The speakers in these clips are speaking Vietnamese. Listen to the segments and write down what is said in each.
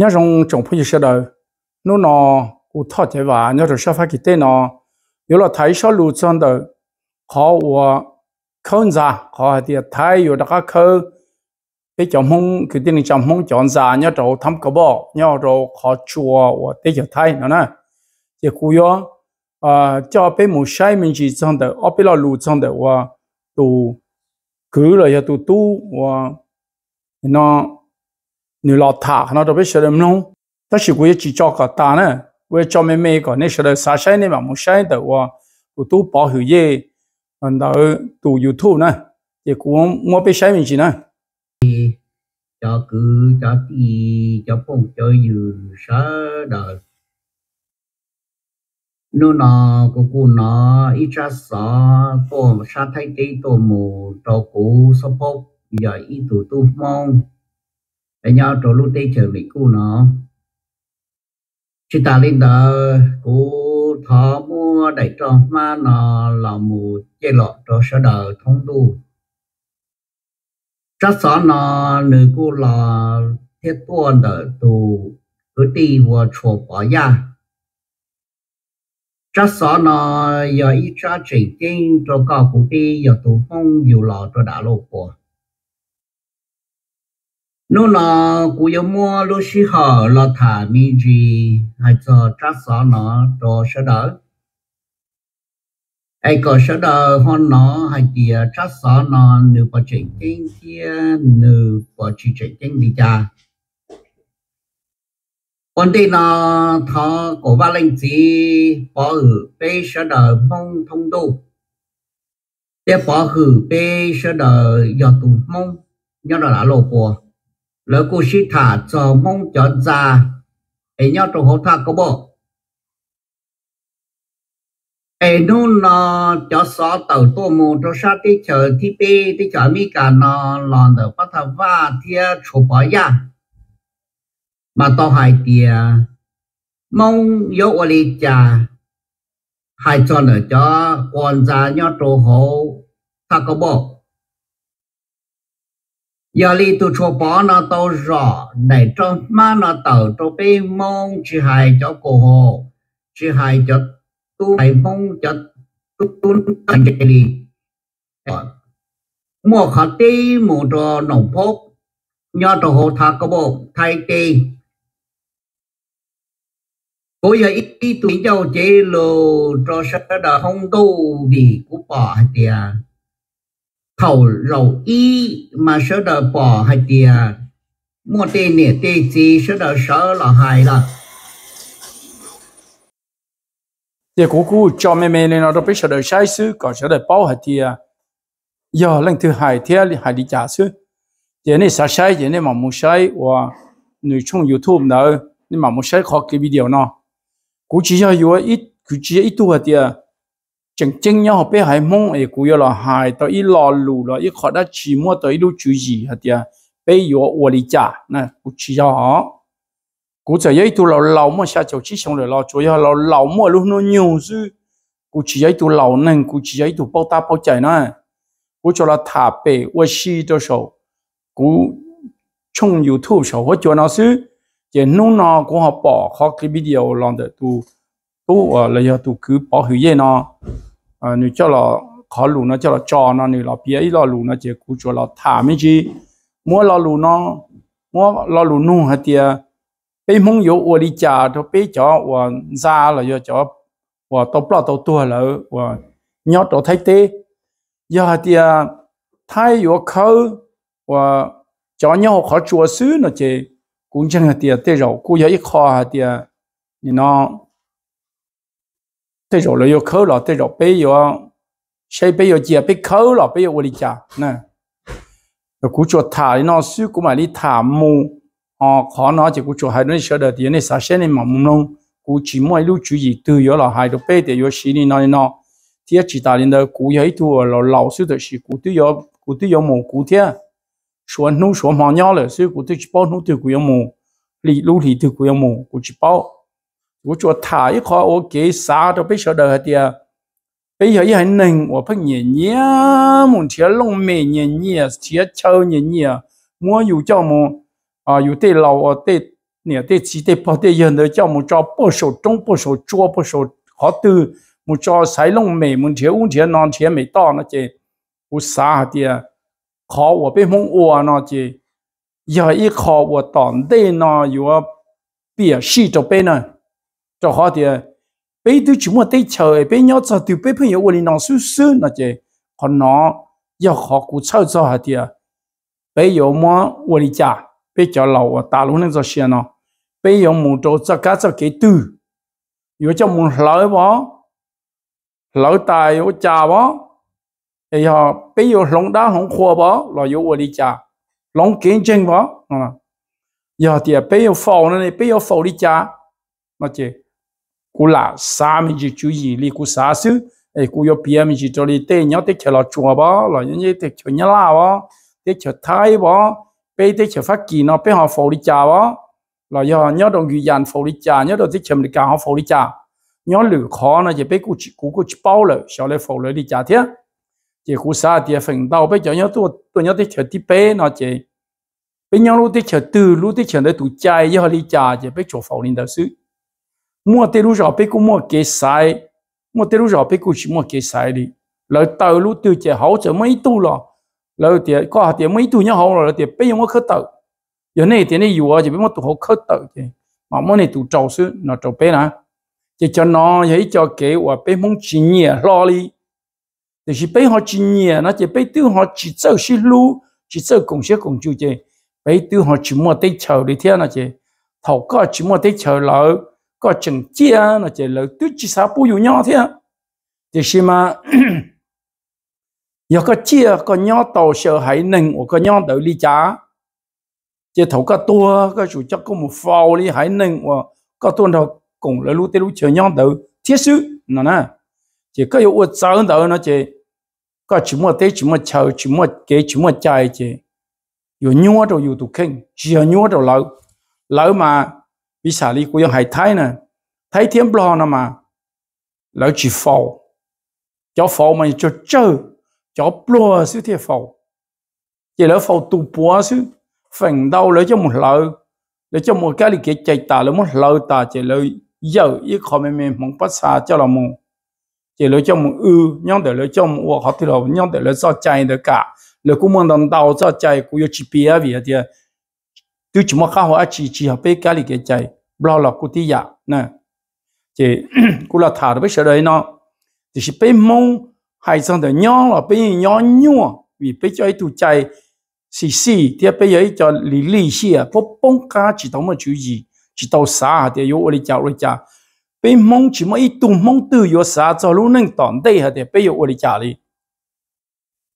nhớ rằng trồng phụ gì đâu nó nó cụ thọ thế và nhớ rồi sao phải cái tên nó nếu là thấy sao lụt xong đó khó và không ra khó thì thấy rồi đã khơ cái chồng hông cái tên chồng hông chọn ra nhớ rồi thăm cơ bộ nhớ rồi khó chùa và cái giờ thấy nó nè thì cụ yo à cho bé một sai mình chỉ xong đó ở bên là lụt xong đó và tụ cứ là giờ tụ tu và nó 你老塔那都被晓得弄，但是我也只教个打呢，我也教妹妹个，你晓得啥啥呢嘛？没啥的哇，我都保护耶，难道都有土呢？也我我被啥名字呢？cho cứ cho đi cho phong cho dự sa đời nó nó của cô nó ít ra sợ cô sa thấy tí tô mù tô cũ sắp giờ ít tụ tu mong để nhau trổ lúc tê trở bị cú nó chúng ta lên đó cú thọ mua đại trò ma nó là mù chê lọ cho sở đờ thông tu chắc xó nó nữ cú là thiết tuôn đỡ tù cứ đi vào chùa bỏ ra chắc xó nó giờ ít cho chỉ kinh cho có cụ đi giờ tù phong dù lọ cho đã lộ của nó là cú yếu mua lô sĩ họ là thả mi gì hay cho trát xó nó đồ sơ đỡ ai có sơ đỡ hôn nó hay kìa trát xó nó nữ bỏ chỉnh kinh kia nữ bỏ chỉ chỉnh kinh đi cha còn đây nó thọ của ba linh chỉ bỏ ở bê sơ đỡ mong thông đô để bỏ hử bê sơ đỡ giờ tù mong nhớ đó là lộ của lỡ cô sĩ thả cho mong cho già ấy nhau trong hồ thả có bộ ấy nô nó cho xó tàu tô mù cho sát tí chờ tí bê tí chờ mi cả nó lòn được bắt thả va thia chỗ bỏ ra mà tao hại tìa mong yếu ở lý trà hai cho nữa cho quan gia nhau trong hồ thả có bộ giờ li tu cho bỏ nó tàu rõ để cho má nó tàu cho bê mong chỉ hại cho cổ hồ chỉ hại cho tu hại mong cho tu tu thành cái gì mua khả ti mua cho nồng phốt nhớ cho hồ thà có bộ thay ti cố giờ ít ít tuổi giàu chế lô cho sợ đã không tu vì cũng bỏ tiền khẩu lẩu y mà sơ đờ bỏ hay tìa mua tê nè tê gì sơ đờ sơ là hài là để cú cú cho mẹ mẹ nên nó đâu biết sơ đờ sai sư có sơ đờ bao hay tìa giờ lần thứ hai thì hài đi trả sư tìa này sao sai tìa này mà muốn sai và người trong youtube nữa nhưng mà muốn sai khó cái video nó cú chỉ cho yêu ít cú chỉ ít tu hay tìa chừng chừng nhau bé hai mong ấy cũng là hai tới ít lo lù là ít khó đã chỉ mua tới đâu chú gì hết ya bé yếu ua lý cha nè cũng chỉ cho họ cũng chỉ ấy tụ lâu lâu mà sao cháu chỉ xong rồi lo chơi ya lâu lâu mà lúc nó nhiều chứ cũng chỉ ấy tụ lâu nên cũng chỉ ấy tụ bao ta bao chạy na, cũng cho là thả bé ua xí cho số cũng chung youtube số hết cho nó chứ chỉ nung nó cũng họ bỏ khó cái video làm được tụ tu ở ờ, lấy tụ cứ bỏ hủy nó ờ nếu cho là khó lù nó cho là cho nó nếu là bia ít là lù nó chỉ cú cho là thả mấy chi mua là lù nó mua là lù nu hả tiệt bây mong yếu ua đi chả cho bây cho ua ra là do cho ua tao bỏ tao tua là ua nhót tao thấy tê giờ hả tiệt thay yếu khâu ua cho nhau khó chua xứ nó chỉ cũng chẳng hả tiệt tê rồi cú yếu ít khó hả tiệt nó thế rồi lấy khâu là thế rồi bây giờ xe bây giờ chỉ bị khâu là bây giờ quên nè rồi cú thả nó suy cú mà đi thả mù họ khó nó chỉ cú chuột hai đứa sợ đời thì này sao xe mà mông nông chỉ mỗi lúc chú gì từ giờ là hai đứa bé thì giờ xí đi nói nó thì chỉ ta đến đó cú ấy thua là lão sư thì xí cú từ giờ cú từ giờ mù cú thế xuống nút xuống mò nhau là sư cú từ chỉ bao nút từ cú giờ mù lì lúc thì từ cú giờ mù cú chỉ bao 我做他一块我给啥都别晓得的，别晓得很能，我怕年年么天弄每年年天秋年年，我有叫么啊有对老我对你对几对不对人的叫么叫不手中不手桌不手好的，么叫谁弄每么天五天两天没到那些，我啥的，考我别蒙我那些，要一考我当对呢有别事就别呢。cho họ thì bây giờ chúng mà tới chờ bây nhau chờ từ bây bây giờ quên nó sư sư nó chứ họ nó giờ họ cũng chờ cho họ thì ờ, bây giờ mà quên cha bây giờ lâu ta luôn này cho xem nó bây giờ muốn cho cho cái cho cái tư nếu cho muốn lỡ bỏ lỡ tài yếu cha bỏ thì họ bây giờ lòng đá lòng khua bỏ là yếu quên cha lòng kiến chân bỏ giờ thì bây giờ phò này bây giờ phò đi cha nó chứ cú là xa mình chỉ chú gì li cú xa xứ ấy cú yo bia mình chỉ cho li tê nhớ tê chờ là chùa bó là nhớ như tê chờ nhớ la bó tê chờ thái bó bây tê chờ phát kỳ nó bây họ phổ đi chà bó lo do nhớ đồng ghi dàn phổ đi chà nhớ đồng tê chờ mình cả họ phổ đi chà nhớ lử khó nó chỉ bây cú chỉ cú cú chỉ bao lử sau này phổ lử đi chà thế chỉ cú xa thì phần đầu bây giờ nhớ tôi tôi nhớ tê chờ tí bé nó chỉ bây nhớ lúc tê chờ từ lúc tê chờ để tụ chai với họ đi chà chỉ bây chỗ phổ lên đầu xứ mua tiền lúc giờ bây cũng mua kế sai mua tiền lúc giờ bây cũng chỉ mua kế sai đi lời tàu lúc từ chỉ hậu chỉ mấy tu lo lời tiền có hạt tiền mấy tu nhau hậu rồi tiền bây giờ mua khất tàu giờ này tiền này vừa chỉ biết mua tu hậu khất tàu chứ mà mua này tu trâu xứ nó trâu bé nè chỉ cho nó vậy cho kế và bây muốn chỉ nhẹ lo đi thì chỉ bây họ chỉ nhẹ nó chỉ bây tư họ chỉ sợ xí lu chỉ sợ cùng xí cùng chú chứ bây tư họ chỉ mua tết chờ đi theo nó chứ thầu có chỉ mua tết chờ lợi có chừng chia nó chỉ là tứ chi sáu bù dù nhau thế thì khi mà giờ có chia có nhau tàu sợ hãi nâng hoặc có nhau tàu ly chả chỉ thấu có tua có chủ chắc có một phao đi hãi nâng hoặc có tuần đầu cùng là lúc tới lúc chờ nhau tàu thiết sự nó nè chỉ có yêu uất sao tàu nó chỉ có chỉ một tế chỉ một chờ chỉ một kế chỉ một chạy chỉ yếu nhau đâu yếu tụ kinh chỉ yếu nhau đâu lâu lâu mà vì xả lý của dân hải thái nè thấy thiếm lo nè mà lão chỉ phò cho phò mà cho chơi cho plua sư thì phò chỉ lão phò tu búa sư phần đau lấy cho một lợi lấy cho một cái lý kia chạy tà lấy một lợi tà chỉ lấy giờ ý khó mềm mềm mong bắt xa cho là mong chỉ lấy cho một ư nhưng để lấy cho một hoặc họ thì là nhưng để lấy cho chạy được cả lấy cũng muốn đồng đau cho chạy cũng yêu chỉ bia vì thế tôi chỉ mà khá hoa chỉ chỉ hợp với cái gì cái chạy lo là cụ tí dạ nè chỉ cụ là được với sợ đấy nó thì sẽ bên mông hay sang để nhau là bên nhau nhua vì bên cho ấy tụ chạy xì xì thì bên ấy cho lì lì xì à bố bông cá chỉ tao mà chú ý chỉ tao xả à, thì yếu ôi chào ôi chào bên mông chỉ mà ít tụ mông tự yếu xả cho luôn nâng tỏn đây hả à, thì bên yếu ôi chào đi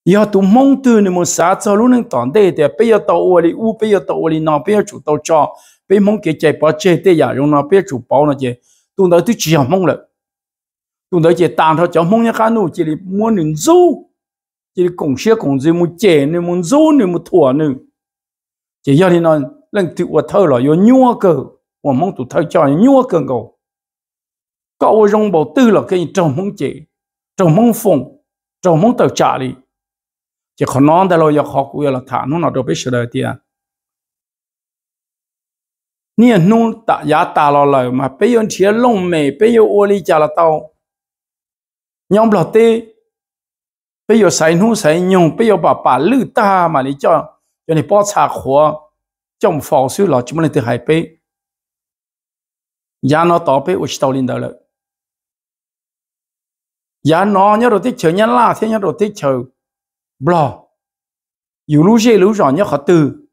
以后都蒙到你们啥走路能当得的，不要到我里屋，不要到我里那边住到家，被蒙给解包解的呀，用那边住包那些，都那都只要蒙了，都那些单头叫蒙一下路，这里没人走，这里贡献工资没解，你们走你们拖呢，这要你那能对我偷了，要牛个，我蒙都偷家牛个个，搞我容包丢了给你找蒙解，找蒙风，找蒙到家里。จะขนอนแต่เราอยากขอกูอยากถานนู่นเราไปเฉลยเตียนี่นู่นตายาตาเราเลยมาไปยนเทียลงเมไปยอวลีจาละเตายอมหลอดเตไปยใส่นู่ใส่ยงไปยป่าป่าลื้อตามาลิจ้ายงนในป้อชาขัวจงฟอซื้อหลอจุมันเลยหายไปยานอต่อไปอุชตอลินเดอเลยานอเนี่ยเราติดเชื้ยเนล่าเที่ยนเราติดเชื้อ bỏ, dù lúc dễ lúc rõ nhớ khó từ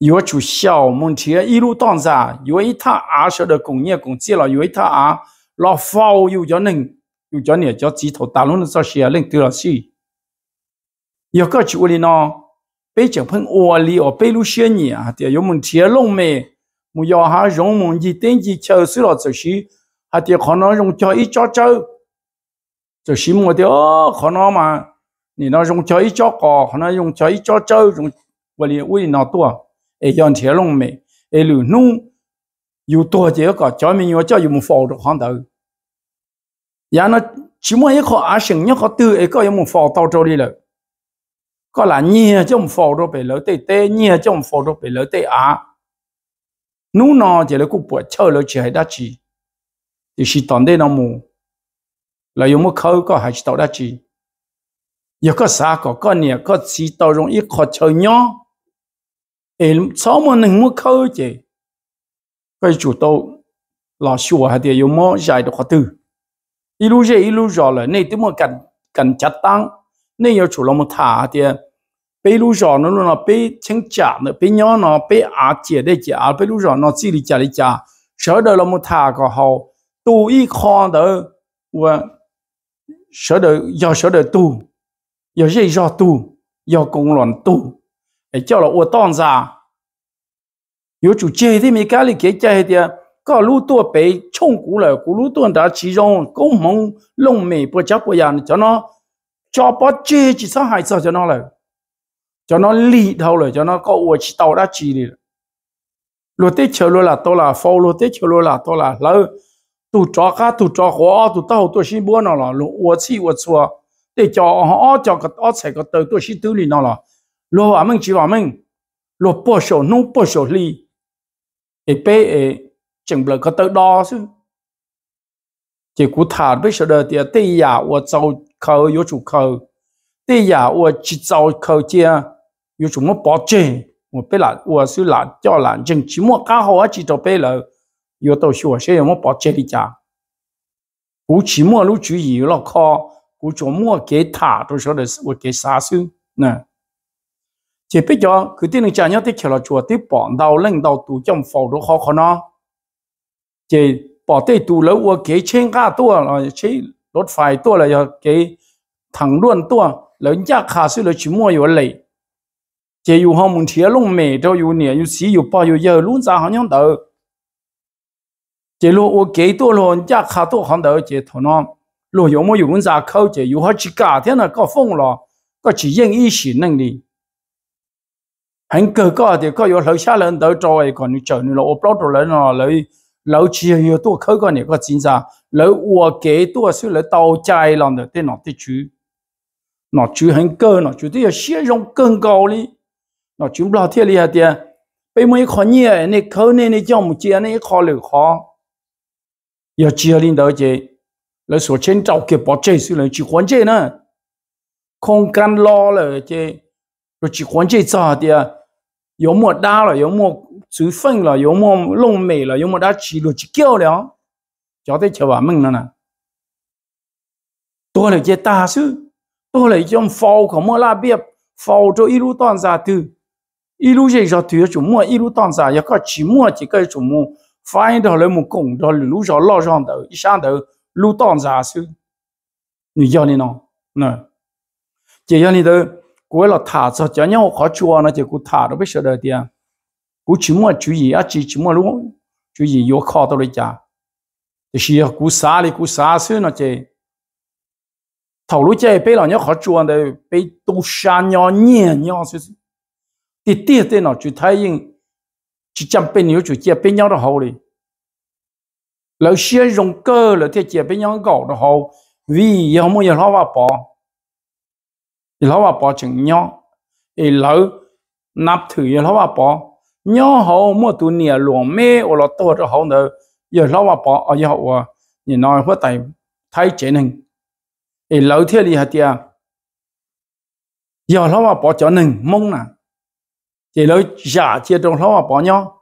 dù chủ xào môn chia y lúc toàn giả dù ấy tha á sợ được cùng nhẹ cùng chia là dù ấy tha á lo phao dù cho nình dù cho nhẹ cho chỉ thầu ta luôn sao xia lên từ là gì giờ có chủ lý nọ, bây giờ phân ô lý ở bây lúc xia à, thì dù môn chia lông mề mù giờ há rong môn gì tên gì chờ sự là sợ gì hả thì khó nó rong cho ý cho chơi rồi xí mùa thì khó nó mà 你那用脚一脚搞，那用脚一脚走，用我哩为那多，哎，养铁龙没，哎，路弄有多这个，家面要叫有么放着看到，然后起码一个阿生，一个都一个有么放到这里了，个啦，你就放着白了，对对，你就放着白了，对啊，努那这里个不巧了，起还得起，就是当地那么，来有么考个还是到得起。有个啥个个呢？个知道容易可抽 nhau，诶，什么能么考的？cái chủ tàu là sửa hạt thì mà giải được khó tư ít lúc gì rồi là nên tôi mà cần cần chặt tăng nên yêu chủ là một thả thì bây lúc rồi nó bây chăng trả bây nhỏ nó bây á chia để chia bây lúc rồi nó chỉ đi trả đi trả sợ đời một thả có hậu tu ít khó đó và sợ đời do sợ đời tu 有些要度，要公乱度，哎，叫了我当啥？有主这的没干哩，给这的，搞路多被冲过了，过路多的其中公盟弄美不加不样，叫那叫把这几上海子叫那了，叫那里头了，叫那搞我去到那去里了。落地球落啦多啦，fall 落地球落啦多啦，然后都抓卡都抓花，都到都是不那了，我去我错。để cho họ cho cái họ sẽ có tới tôi chỉ tư lý nó là lo à mình chỉ à mình lo bỏ số nông bỏ số lý ấy bé ấy chẳng bờ có tới đó chứ chỉ cú thả bây giờ đời thì à, tây giả ở châu khờ yếu chủ khờ tây giả ở chỉ châu khờ chia yếu chủ mất bỏ chê một bé là ở xứ là cho là chẳng chỉ một cá hoa chỉ cho bé là yếu tàu sửa sẽ mất bỏ chê đi chả cú chỉ một lúc chú ý là khó của chỗ mua kế thả tôi số đời của kế xa sư nè chỉ biết cho cứ tin rằng nhau tiếp theo là chùa tiếp bỏ đầu lên đầu tủ trong phòng đó khó khó nó chỉ bỏ tay tủ lỡ của kế trên ga tua là chỉ đốt phải tua là cái thằng luôn tua lớn giá khá sư là chỉ mua rồi lấy chỉ yêu họ muốn chia luôn mè đâu yêu nè yêu xí yêu bao yêu giờ luôn ra họ nhau đỡ chỉ lúc ok tua luôn giá khá tua họ đỡ chỉ thôi nó 若有么有本事考着，有好几家天呢？搞疯了，个起人一时能力，很高的。个有老下人都做那个找你了，我老多人哦，老老只要有做考个呢，个经常。老我给多少来到家了咯，在哪，地区？那就很高了，哪主要有容更高的，那就不老天里下天，不么一行你，你考你你叫木接，你考了好，要教练导者。là số trên trâu kia bỏ chơi sự là chỉ quan chơi nè không cần lo là chơi rồi chỉ quan chơi sao thì à có mua đa là có mua sự phân là có mua lông mày là có mua đa chỉ là chỉ kêu đó cho tới chờ bà mình nữa nè tôi là chơi ta sư, tôi là trong phao không mua là biết phao cho ít lúc toàn ra từ ít lúc gì ra thứ chủ mua ít lúc toàn ra có chỉ mua chỉ cái chủ mua phải đó là một cùng đó là lúc đó lo rằng đó ít sáng đó lu tòn giả sư như do ni nó nè chỉ do ni đó Cuối là thả cho cho nhau khó chua nó chỉ cô thả nó biết sợ đời tiền à. cô chỉ mua chú gì á chỉ chỉ mua luôn chú gì vô kho tao đây trả thì khi cô xả đi cô xả sư nó chỉ thầu lúc chơi bây giờ nhau khó chua đây bây tu sa nhau nhẹ nhau sư thì tiếc thế nó chú thấy chỉ chăm bên nhau chú chỉ bên nhau đó hậu đi lỡ xe rong cơ là thế chế bên nhau gạo đó hầu vì giờ mua giờ lão bà bỏ giờ lo vào bỏ chừng nhau thì lỡ nạp thử giờ lão bà bỏ nhau hầu mua tu nia luồng mê ở lọ to đó hầu nữa giờ lão bà bỏ ở giờ hậu thì ờ, nói với tài thay chế nừng thì lỡ thế thì hạt tiền giờ lão bà bỏ cho nên mong nè thì lỡ giả chia trong lão bà bỏ nhau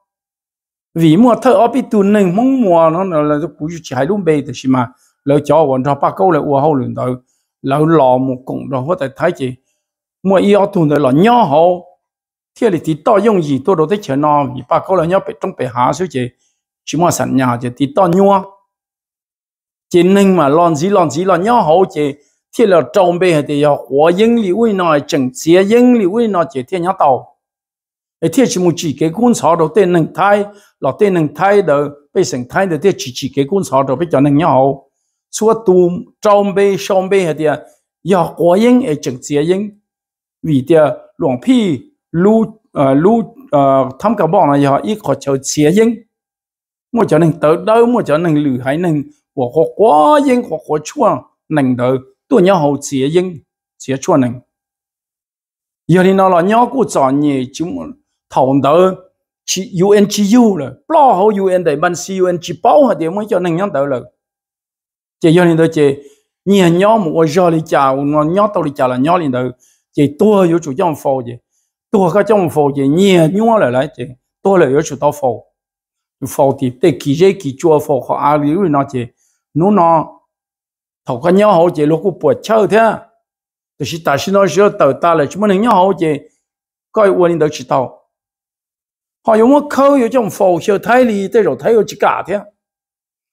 vì mua thợ ở bên tù nâng mong mua nó là cũng chỉ hai đúng bề thì mà lỡ cho bọn cho ba câu lại u hậu liền tới lỡ lò một cổng đó có thể thấy chị mua yêu tù rồi lò nhỏ hậu thế thì to dùng gì tôi đâu thấy chờ nó vì ba câu là nhỏ bị trong bị hạ xuống chị chỉ mua sẵn nhà chị tí to nhua chị nâng mà lon gì lon gì lon nhỏ hậu chị thế là trồng bề thì họ quá dân liệu nói chẳng xía dân liệu nói chị thế nhỏ tàu ai thiệt chỉ chỉ cái cuốn sổ đầu tiên nâng thay là tiên nâng thay đỡ bây giờ thay đỡ thiệt chỉ chỉ cái cuốn sổ đầu bây giờ nâng nhau xua tu trong bê trong bê hay thì giờ quá yên ai chẳng chia yên vì thì luồng phi lu ờ, lu ờ, thăm cả bọn là giờ ít khó chờ chia yên mà cho nên tới đâu mà cho nên lử hay nên của quá yên khó khó chua nên đỡ tôi nhau hậu chia yên chua nên giờ thì nó là nhau của chọn nhẹ chúng thầu tự chỉ UN chỉ U là lo hậu UN để ban si UN chỉ bảo hả thì mới cho nên nhóm tự là chị do nên đó chỉ nhiều nhóm một do lý chào nó nhóm tao lý chào là nhóm liền tự chỉ tua yếu chủ trong phô chỉ tua các trong phô chỉ nhiều nhóm lại lại chị tua là yếu chủ tao phô phô thì tê kỳ dễ kỳ chua phô họ ăn liu nó chị nó nó thọc cái nhóm hậu chị lúc cũng bữa chơi thế thì ta xin nó giữa tờ ta là chúng mình nhóm hậu chị coi UN được chỉ tao họ giống một khâu giống trong phổ hiệu thái lý tới rồi thấy ở chỉ cả thế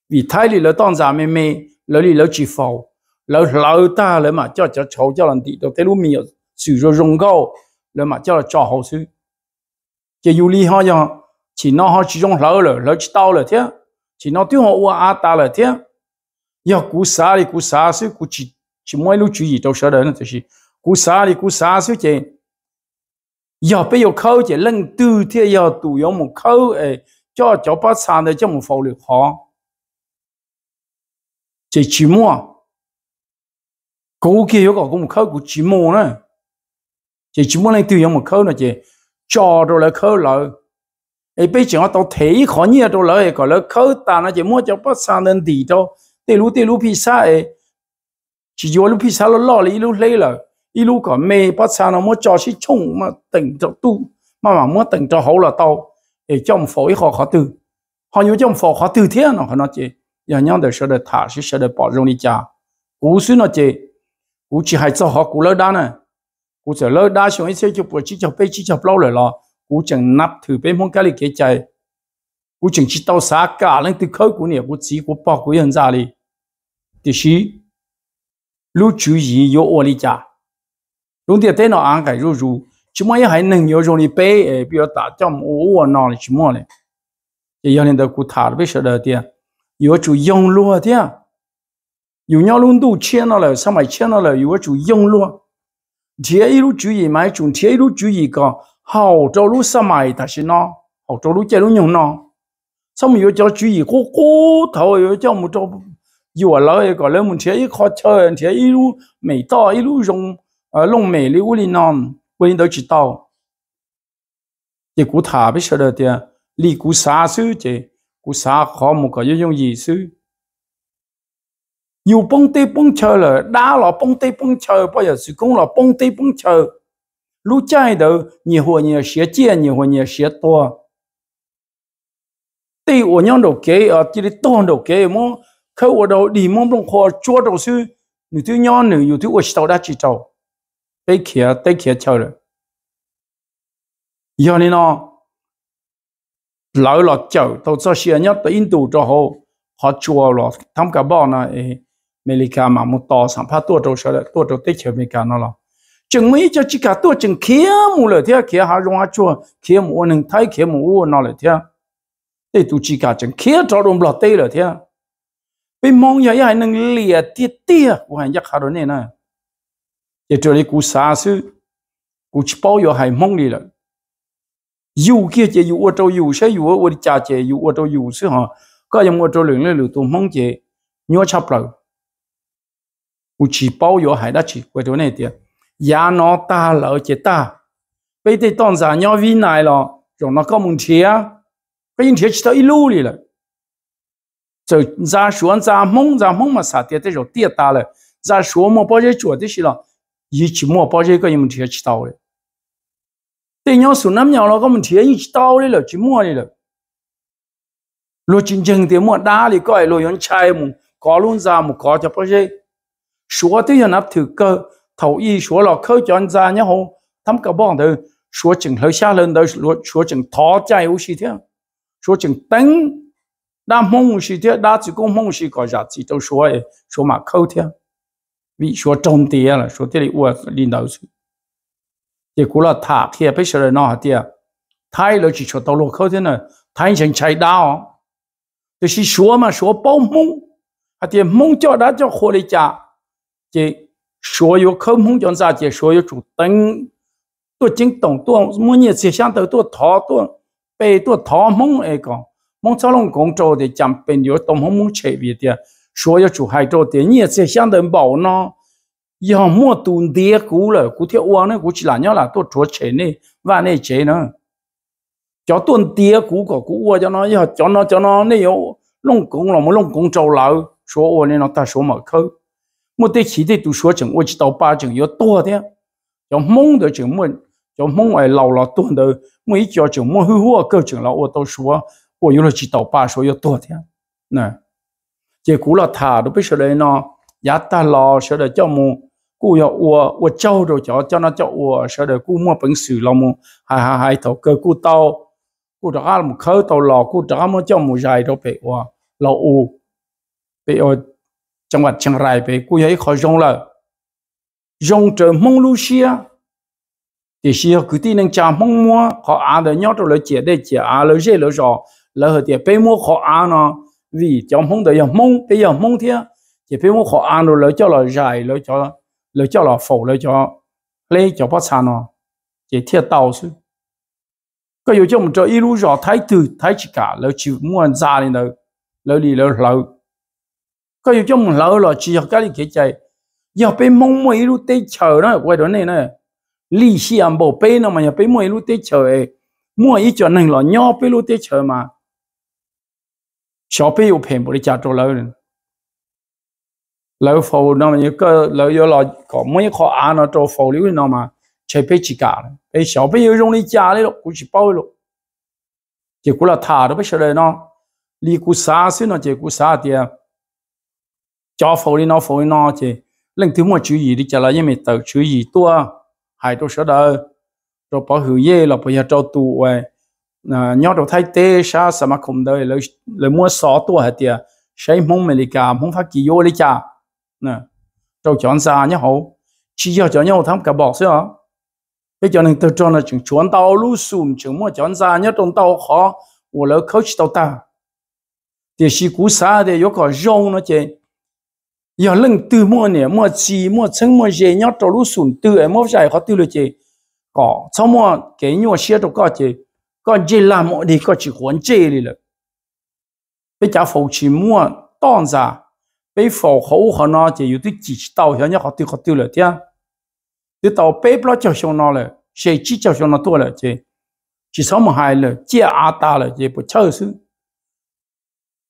vì thái lý là 当 giả mê mê lỡ lý lỡ chỉ phổ lỡ lỡ ta lỡ mà cho cho cháu cho làm tí đầu thấy lúc mình sử dụng rong gạo mà cho là cho hậu sư chỉ yêu họ giống chỉ nó họ chỉ trong lỡ lỡ chỉ đau lỡ thế chỉ nó tiêu họ qua à ta lỡ thế giờ cú xá đi cú xá sư cú chỉ chỉ mỗi lúc chỉ gì đâu sợ đấy nó thì cú đi cú xá sư chơi giờ bây giờ khâu chỉ lần từ thì giờ tụ yếu một khâu ấy cho cháu bác sản để cho một phẫu liệu khó chỉ chỉ mua cố kia có một khâu của chỉ mua nữa chỉ chỉ mua lần từ yếu một khâu nữa chỉ cho rồi lại khâu lại ấy bây giờ tao thấy khó nhiều rồi lại có lại khâu ta nó chỉ mua cháu bác sản nên đi đâu để lúc để lúc pizza ấy chỉ vô lúc pizza nó lo lý lúc lấy lại 一路搞没把山了，么叫起冲么等着度，慢慢么等着好了到，诶，叫么佛一好好度，好有叫么佛好度天了，可能这样样的说的他是说的保重的家，古时那这古只还做好古老大呢，古在老大上一些就不只就被只就老了了，古正纳土被蒙家里给在，古正知道啥家人对口古呢，古只古包古人家里，就是。lưu chú ý yếu ô lý giá luôn thì thế nó ăn cái ru rú, chỉ mỗi hai nâng nhiều rồi đi bé bây giờ ta cho mua ở nó chỉ mỗi này thì giờ nên đâu cụ thả bây giờ đó thì yếu chủ dùng luôn thì yếu nhau luôn đủ chia nó rồi sao mà chén nó rồi yếu chú Yong luôn thì ấy lúc chủ gì mà chúng thì ấy lúc chủ gì cả hậu cho lúc sao mà ta xin nó hậu cho lúc chơi lúc dùng nó sao mà yếu chú chủ gì cố cố thầu yếu cho một cho dù là lâu cái lỡ một thì ấy khó chơi thì ấy lúc mấy to ấy lúc dùng 呃，弄美丽屋里弄，我人都知道。一股塔不晓得的，离股啥手的，股啥好么个要用艺术。有蹦对蹦车了，拉了蹦对蹦车，不也是公了蹦对蹦车。路在头，你和你学见，你和你学多。对我娘都给啊，这里多都给么？可我都你们弄好做都是，你对娘你有对我知道的知道。tới kia tới kia chờ rồi giờ này nó lỡ là chờ tàu cho xe nhất tới in tù cho hồ họ chùa là thăm cả bọn này America mà một tàu sản phát tua trâu sợ tua trâu tới chờ America nó là chừng mấy cho chỉ cả tua kia mù lời thế kia hà rong chùa kia mù nên thấy kia mù nó lời thế để tụ chỉ cả chừng kia cho đồng lọt tây lời thế bị mong giờ ai nâng lìa tiệt tiệt của giặc hà rồi này này 也这里古啥事，古吃包药还梦里了。有些节有我找有些有我的家节有我找有些哈，个人我找零零六都梦节，鸟差不了。古吃包药还得吃，为着那点，牙脑大了节大，被这当啥鸟喂奶了，让那个蒙贴啊，个人贴起到一路里了。就咱说咱梦咱梦嘛啥的，这就跌大了。咱说嘛，把这做的是了。伊就莫包这个伊们提起到的。对鸟树那鸟了，我们提伊起到的了，就莫的了。lo chân chân thì mua đá thì coi lo yon chai mu có luôn ra mu có cho bao giờ số tí yon áp thử cơ thầu y số lọ khơi cho anh ra nhá hồ thăm cả bọn từ số chừng hơi xa lên tới lo số chừng thó chai u xí thế số chừng tính đa mong u xí thế đa chỉ cũng mong xí có giá trị đâu số ấy số mà khâu thế 说中蝶了，说这里我领导去，这古了塔，且被蛇那了。他也老是说到路，口在呢，他以前踩到，就是说嘛，说保姆，他这孟叫他叫火了家？这所有口梦叫啥？这所有住灯，都惊动都每年子想到多逃多被多逃梦那个梦在龙工作的占便宜，多么梦扯别的。说要出海多点，你也是相当保呢。以后莫蹲跌股了，股跳往呢，股起来要啦，多多钱呢，万呢钱呢。cho tuần tía cú của cú ua cho nó cho nó cho nó nên yếu lông cũng là một lông cũng trâu lão số ua nên nó ta số mở khơi một tí chỉ thì tụ chừng ua chỉ tàu chừng yếu to thế cho mong chừng muốn cho mong ngoài lâu là tuần được mới chừng muốn hư hua cơ chừng là ua tàu số ua yếu là chỉ tàu ba số yếu chỉ cú là thả đối với sửa đây nó giá ta lo sửa đây cho mù cú yo ua ua châu rồi cho cho nó cho ua sửa đây cú mua bằng sử lo mù hai hai hai thầu cơ cú tàu cú đã một khơi tàu lò cú đã mua cho mù dài đâu bị ua lo u bị ua trong vật chẳng rải bị cú ấy khỏi rong là rong trời mong lu xia thì xia cứ tin năng cha mong mua họ ăn được nhau rồi lấy để chia ăn lấy dễ lấy rõ lấy hơi tiền bé mua họ ăn nó vì chồng mong được giờ mong bây giờ mong thế chỉ phải muốn họ ăn rồi lấy cho là dài lấy cho lấy cho là phổ lấy cho lấy cho bát sàn nó chỉ thiệt tàu chứ cái yếu chồng cho ít lúc rồi thấy từ thấy chỉ cả lấy chỉ muốn ra lên đâu lấy đi lấy lâu cái yếu chồng lâu là chỉ học cái gì cái chạy giờ bên mong mấy lúc tết chờ đó quay đó này này lì xì ăn bộ bên nó mà giờ bên mấy lúc tết chờ ấy mua ít cho nên là nhau bên lúc tết chờ mà shopee up hem bori cha to lo lo fo no mà ko lo yo lo ko mo ko a no to fo li no ma che pe chi ka pe shopee yo rong li cha le ku chi pao lo chỉ cú là thả đó bây giờ nó li cú xa xí nó chỉ cú xa thì cho phổ đi nó phổ đi nó chỉ lần thứ một chú ý đi trả lại như mình tự chú ý tua hai tôi sợ đời cho bảo hữu ye là bây giờ cho tu về Ờ, nhớ đầu thay tê sa sa mà không đời lời lời mua sọ tua hết tiệt xây mong mình cả mông phát kỳ vô lý cha nè trâu chọn xa nhá hậu chỉ cho chọn nhau thắm cả bỏ xí hả bây giờ nên tôi cho là chừng chuẩn tàu lú sùn chừng mua chọn xa nhá trong tàu khó của lỡ khóc tao ta thì chỉ cú xa thì có cả rau nó chơi giờ lần từ mua nè mua chỉ mua chân mua gì nhá trâu lú sùn từ em mua giải khó từ lựa chơi có sau mua cái nhau xe đâu có chơi con chỉ làm một đi có chỉ quan chế đi rồi bây giờ phụ chỉ mua đón ra bây phụ khẩu họ nó chỉ có tôi chỉ đào cho nhau họ tiêu họ tiêu rồi thế tôi đào bây bao cho xong nó rồi sẽ chỉ cho xong nó tôi rồi chứ chỉ sống một hai rồi chỉ à ta rồi chứ bất chấp sự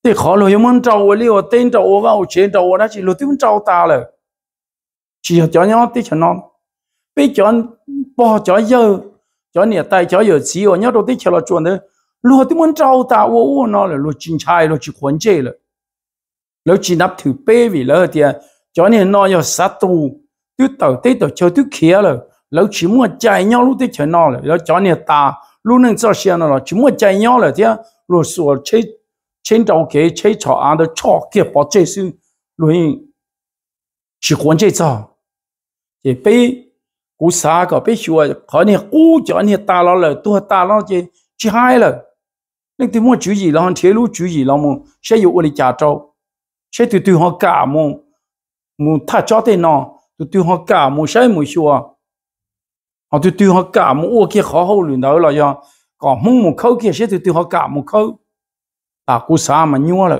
thì họ lo muốn trâu ở liu tên trâu vào chuyện trâu đó chỉ lo tiêu trâu ta rồi chỉ cho nhau tiêu cho nó bây giờ bỏ cho giờ cho nên tay cho giờ chỉ ở nhau đầu tiên là chuẩn đấy lúc thì muốn trao ta ô ô nó là lúc chính trai lúc chỉ quan chế là lúc chỉ nắp thử bê vì lỡ thì cho nên nó giờ sát tu tu tàu tết tàu chơi tu kia rồi lúc chỉ muốn chạy nhau lúc thì chơi nó rồi lúc cho nên ta lúc nên cho xem nó là chỉ muốn chạy nhau rồi thì lúc số chơi trên đầu kế chơi trò ăn được trò kia bỏ chơi sư lúc chỉ quan chế sao thì bây cú xa có biết chùa khó nè cú cho anh ta lo là tu ta lo chứ chứ hai là nên thì mua chữ gì lo anh thiếu lú chữ gì lo mua sẽ dụ anh trả trâu sẽ từ từ họ cả mua mua tha cho thế nó từ từ họ cả mua sẽ mua chùa họ từ từ họ cả mua ô kia khó hậu luyện đó là do còn mong một khâu kia sẽ từ từ họ cả một khâu à cú xa mà nhua rồi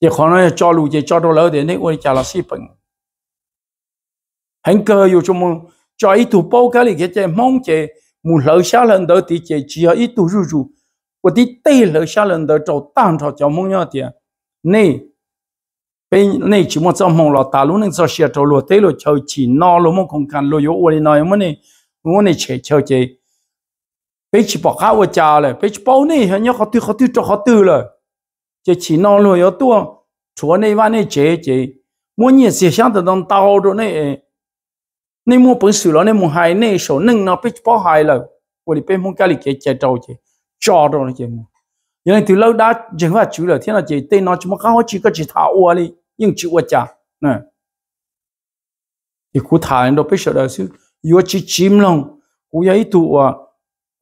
chỉ họ nói cho lù chỉ cho đâu lỡ để nên ôi trả là xí bằng hắn cơ yêu cho mong cho ít tu bao cái này cái mong chế mu lỡ xa lần đó thì chế chỉ ở ít tu rú rú và thì tê lỡ xa lần đó cho tan cho cho mong nhau tiền, nè, bên nè chỉ một trong mong là ta luôn nên cho xe cho luôn tê luôn cho chỉ no luôn mong không cần luôn yếu uali nói mà nè, muốn nè chế cho chế bây chỉ bỏ khao cha rồi bây chỉ bao nè, hắn nhớ khó tư khó tư cho khó tư rồi chế chỉ no luôn yếu tua chúa này và nè chế chế muốn nhìn sự sáng từ đông tao rồi nè nên mua bữa sửa nên mua hai nên số nâng nó biết bỏ hai là của đi bên mong cái lịch chạy trâu chị cho rồi nó chị mua giờ này từ lâu đã chẳng phải chú là thế là chỉ tên nó chỉ một cái họ chỉ có chỉ thảo ua đi nhưng chịu ua chả nè thì cú thả nó đâu biết sợ đâu chứ yêu chỉ chim lòng cú ấy tụ à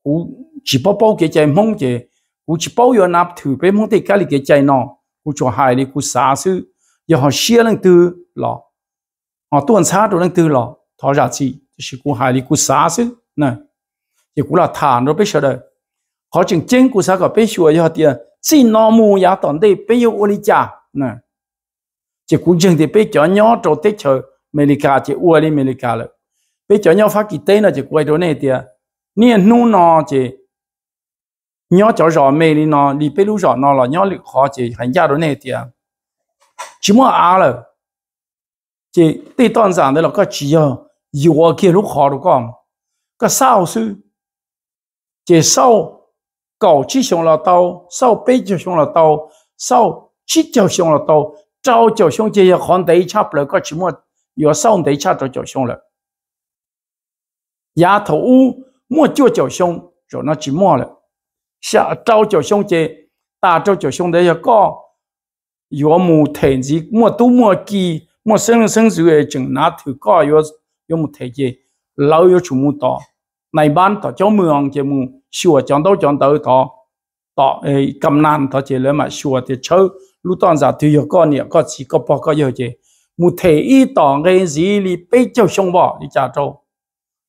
cú chỉ bao bao cái chạy mong chị cú chỉ bao giờ nạp thử bên mong thì cái lịch chạy nó cú cho hai đi cú xả chứ giờ họ xia lên từ lọ họ tuần xa rồi lên từ lọ thọ giả chỉ sự cú hài lý cú xá xí nè thì cú là thản rồi bây giờ đây khó chừng trên cú sao cả bây giờ giờ thì chỉ nó mù giá toàn đây bây giờ ôn đi trả nè chỉ cũng chừng thì bây giờ nhỏ trâu tết chờ cả chỉ ua đi cả rồi bây giờ nhau phát kỳ tế nè chỉ quay đó này thì nên nu nó chỉ nhỏ cháu rõ mê đi nó đi bây lúc rõ nó là nhỏ lực khó chỉ hành giả đó này thì chỉ muốn à rồi chỉ tây toàn giảng đấy là có chỉ rồi dùa kia lúc họ được con có sao sư chỉ sau cầu chỉ xuống là tàu sau bê chiều xuống là tàu sau chỉ chiều xuống là tàu trâu chiều xuống chỉ là con đấy chắp lại có chỉ một giờ sau đấy chắp rồi chiều xuống lại giá thầu u mua chưa chiều xuống rồi nó chỉ mua lại sợ trâu chiều xuống chỉ ta trâu chiều xuống đấy là có giờ mù thèn gì mua tu mua kỳ mua sinh sinh sự chừng nát thử có giờ yo một thể chế lâu yo chủ mu to này ban to cho mưa chế mu sửa chọn đâu chọn tới to to cầm nan to chế lấy mà sửa thì chơi lúc toàn giả thì có nè có chỉ có bỏ có yo chế mu thể ý to cái gì li bây giờ xong bỏ đi trả trâu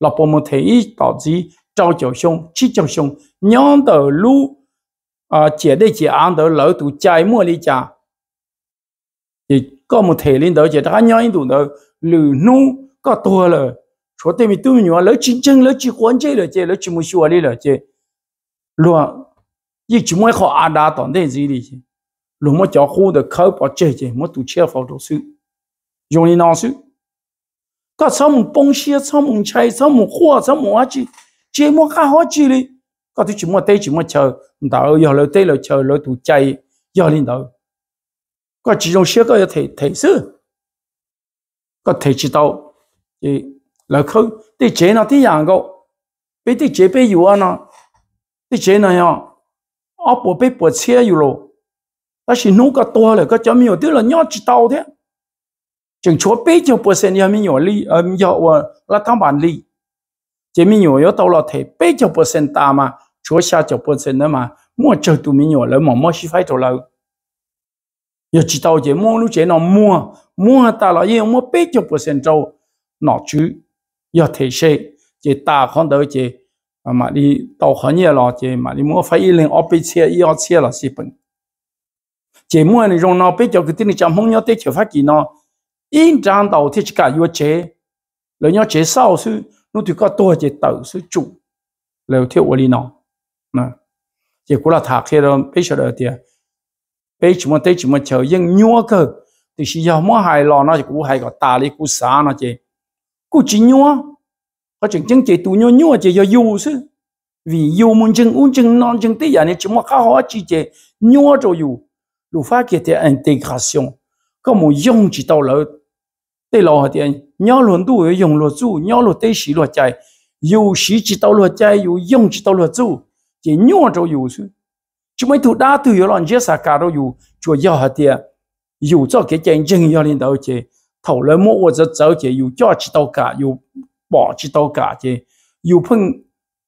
là bộ mu thể ý to gì trâu chầu xong chỉ chầu xong nhóm tờ lúc à chế đây chế ăn tờ lỡ tụ chạy mua đi trả thì có một thể lên đó chế đã nhớ đủ đó lử nu ก็ตัวเลยชัวเตมีตุ้มอยู่แล้วจริงจังแล้วจีควนเจเลยเจแล้วจีมุชัวเลยเลยเจรัวยี่จีมวยเขาอาดาตอนได้จีดีรัวมั่วจ่อคู่เด็กเขาปอเจเจมั่วตุเชี่ยฟาวดูซึยองนี่นอนซึก็สมุนปงเชี่ยสมุนชัยสมุนขัวสมุนอาจีเจมั่วข้าหัวจีเลยก็ที่จีมั่วเตจีมั่วเชอแต่เอาอย่าเลยเตเลยเชอเลยตุใจอย่าลินเดอก็จีจงเชี่ยก็จะเทเทซึก็เทจีโต thì là không đi chế nó đi hàng go bị đi chế bị yêu anh nó đi chế này à ở bộ bị bộ xe yêu rồi ta chỉ nô cái to là có chấm nhiều tức là nhót chỉ tàu thế chừng chúa bị cho bộ xe nhà mình nhỏ li ở ờ, nhỏ ờ, là tham bạn li chỉ mình nhỏ yếu tàu là thế, bị cho bộ xe ta mà chúa xa cho bộ xe nữa mà mua chờ tụi mình nhỏ lớn mà mua xí phải thôi là giờ chỉ tàu chỉ mua lúc chế nó mua mua ta là yêu mua bị cho bộ xe trâu nó chú giờ thể xe, chỉ ta con đỡ chỉ mà đi tàu khởi nghiệp là chỉ mà đi mua phải lên ở bên xe ở xe là xí bận chỉ mua này rồi nó bây giờ cái tin chăm không nhớ tới chỉ phát gì nó in trang tàu thì chỉ cả yêu chế rồi nhớ chế sau sư nó thì có tôi chỉ tàu sư chủ rồi theo ở đi nó nè chỉ cũng là thạc khi đó bây giờ đó thì bây giờ mà tới chỉ mà chờ nhưng nhớ cơ thì chỉ giờ mua hai lò nó cũng hay có ta đi cũng xa nó chỉ cô chỉ nhua có chừng chân chỉ tu nhua nhua chỉ do yêu chứ vì yêu muốn chừng uống chừng non chừng tí giờ này chúng mà khá hóa chỉ chỉ nhua cho yêu lúc phát kia thì integration có một dùng chỉ tao lợi tê lò thì nhau luôn tu ở dùng luật du nhau luật tê sĩ luật chạy yêu sĩ chỉ tao luật chạy yêu dùng chỉ tao luật du chỉ nhua cho yêu chứ chúng mấy thu đa từ yêu lòng chết cả đâu yêu chùa giờ thì yêu à, cho cái chân chân yêu lên đầu chơi 讨论么或者走起有价值到价，有保值到价的，有碰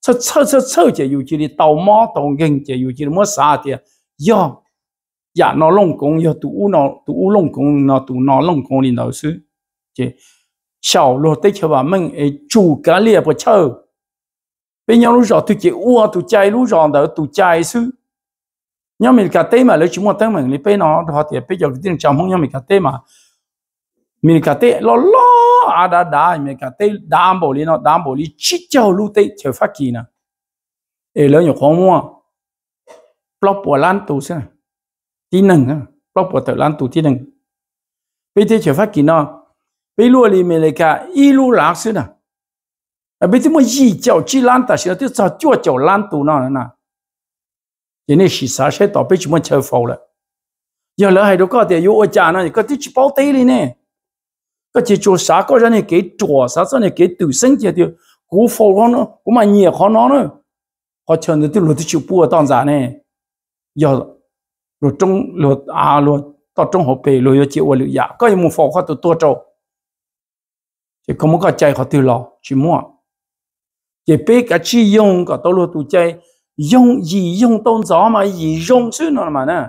出出出出的，有这里倒马倒硬的，有这里么啥的，要呀那弄工要读那读弄工那读那弄工的老师，这小罗对起话们诶主干列不错。bên dạ, nhau lúc rồi tôi chỉ ua tôi chạy lúc rồi đó tôi chạy xứ nhau mình cả tê mà lấy chúng một tê mình lấy bên nó họ thì bây giờ cái tiền chồng không nhau mình cả tê mà mình ka te lo lo ada da mi ka te dambo li no dambo li chi chao lu te che fa ki na lớn lo yo mua, plop po lan tu se ti nang plop po te lan tu ti nang pe te che fa ki no pe lu li mi le ka i lu la se na à, bây giờ mo yi chao chi lan ta se te cha chua chao lan tu na na ye ne shi sa she to pe chi mo che fo la giờ lỡ hay đâu có thì vô cha nó thì có tí bao tí đi nè cái chỉ chỗ xã có ra này cái chỗ xã ra này cái tự sinh kia thì cú phô nó cú mà nhiều khó nó nữa họ chờ được tiêu lột chịu bùa toàn giả này giờ lột trung lột à lột tao trung học bể lột chịu và lột giả cái một phô họ tự tua trâu chỉ không có chạy họ tiêu lo chỉ mua chỉ biết cái chỉ dùng cái tao lột tụ chạy dùng gì dùng tôn gió mà gì dùng chứ nó mà nè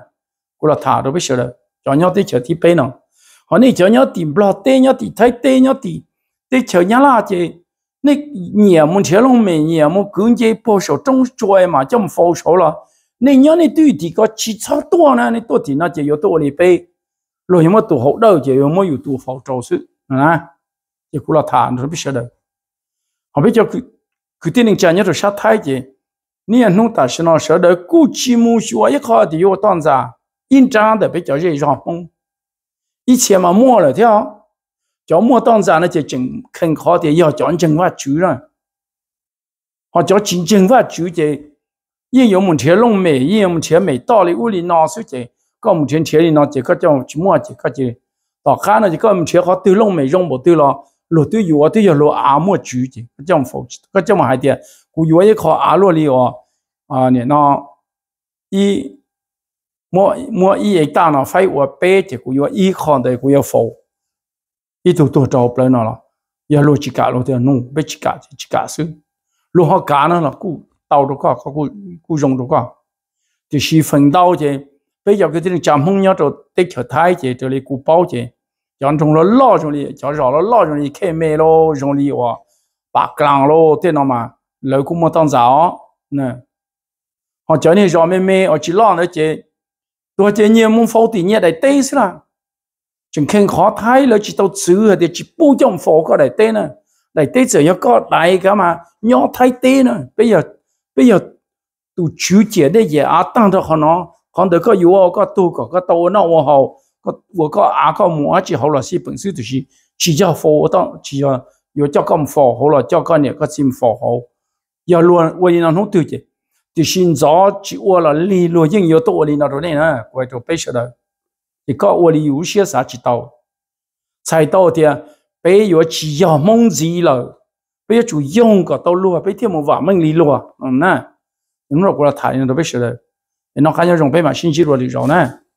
cú là thả đâu biết sợ cho nhau đi chơi tí bê nào họ nên chờ nhau tìm lo tê nhau tìm thấy tê nhau tìm tê chờ nhau là chứ nên nhiều muốn chờ lòng mình nhiều muốn cưỡng chế bỏ số trong chuỗi mà trong phô số là nên nhớ nên tuy thì có chỉ số to nè nên tôi thì nó chỉ có tôi đi bê rồi mà tôi học đâu chỉ có mỗi tôi phô trâu sự à chỉ cũng là thằng nó biết sao đâu họ biết cho cứ tin rằng nhớ rồi sát thái chứ nên à nông ta sẽ nói sợ đời cú chi mu xua ít khó thì vô toàn ra in trang để biết cho dễ dàng không 以前嘛摸了跳，就摸当然呢就真肯好点，要讲真话主了，或者真真话主就，也有么铁弄美，也有么铁美道理屋里拿出去，搞么铁铁里拿这个叫去摸这个就，到看了就搞么铁好对弄美用不对了，落对药对药落阿莫主的，这样否，这样还点，古药也靠阿落里哦，啊你那一。mua mua y ấy ta nó phải ua bê thì cũng yêu y con thì cũng yêu phổ y tụ tụ trâu bê nó là giờ lô chỉ cả lô thì nó bê chỉ cả chỉ cả xứ lô họ cả nó là cú tàu đó có có cú cú dùng đó có khi phần đau thì bây giờ cái tiếng chạm không nhau rồi tích trở thái thì rồi lấy cú bao thì chọn trong nó lo trong đi chọn rõ nó lo trong đi khe đi hoặc bạc lăng lo thế nó mà lời cũng mà tăng giáo nè họ trở nên rõ mê mê họ chỉ lo nữa chứ ตัวเจเนียมุงฟอตีเนี่ยได้เต้สิล่ะจึงเข่งขอท้ายแล้วจิตเอาซื้อเดี๋ยวจิตปู้จงฟอก็ได้เต้นะได้เต้เสียก็ได้ก็มาย่อท้ายเต้นะไปอย่าไปอย่าตูชื่อเจได้เยอาตั้งเถอะเขาเนาะคนเด็กก็อยู่ก็ตูก็ก็โตเนาะว่าเขาก็ว่าก็อาก็มัวจิเขาละสิเป็นสื่อตัวสิ只要佛当只要有叫咁佛好了，叫个呢个心佛好，要乱我人人好对嘅。thì xin gió chỉ ua là li lùa nhưng yếu tố li nào rồi này nè quay chỗ bây giờ đó thì có ua li yếu xia sa chỉ tàu sai tàu thì bây giờ chỉ giờ mong gì là bây giờ chủ dùng cả tàu lùa bây giờ một vả mình li lùa ừ, nè đúng rồi của là thải nó bây giờ đó nó khá nhau dùng bây mà xin chỉ lùa li rồi nè